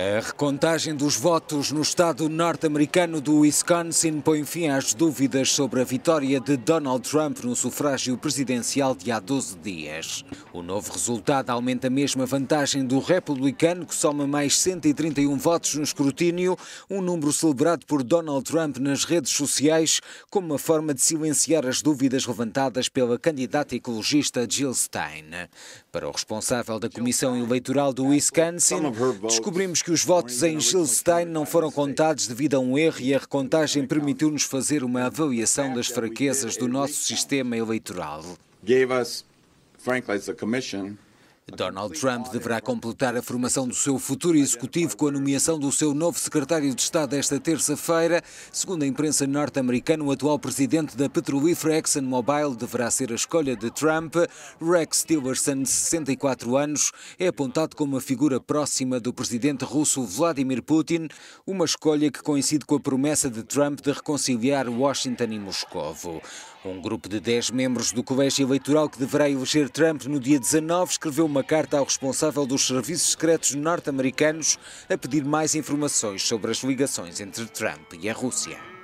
A recontagem dos votos no estado norte-americano do Wisconsin põe fim às dúvidas sobre a vitória de Donald Trump no sufrágio presidencial de há 12 dias. O novo resultado aumenta mesmo a vantagem do republicano, que soma mais 131 votos no escrutínio, um número celebrado por Donald Trump nas redes sociais como uma forma de silenciar as dúvidas levantadas pela candidata ecologista Jill Stein. Para o responsável da Comissão Eleitoral do Wisconsin, descobrimos que que os votos em Gilstein não foram contados devido a um erro e a recontagem permitiu-nos fazer uma avaliação das fraquezas do nosso sistema eleitoral. Gave us, frankly, commission Donald Trump deverá completar a formação do seu futuro executivo com a nomeação do seu novo secretário de Estado esta terça-feira. Segundo a imprensa norte-americana, o atual presidente da petrolífera ExxonMobil deverá ser a escolha de Trump. Rex Tillerson, de 64 anos, é apontado como uma figura próxima do presidente russo Vladimir Putin, uma escolha que coincide com a promessa de Trump de reconciliar Washington e Moscovo. Um grupo de 10 membros do colégio eleitoral que deverá eleger Trump no dia 19 escreveu uma uma carta ao responsável dos serviços secretos norte-americanos a pedir mais informações sobre as ligações entre Trump e a Rússia.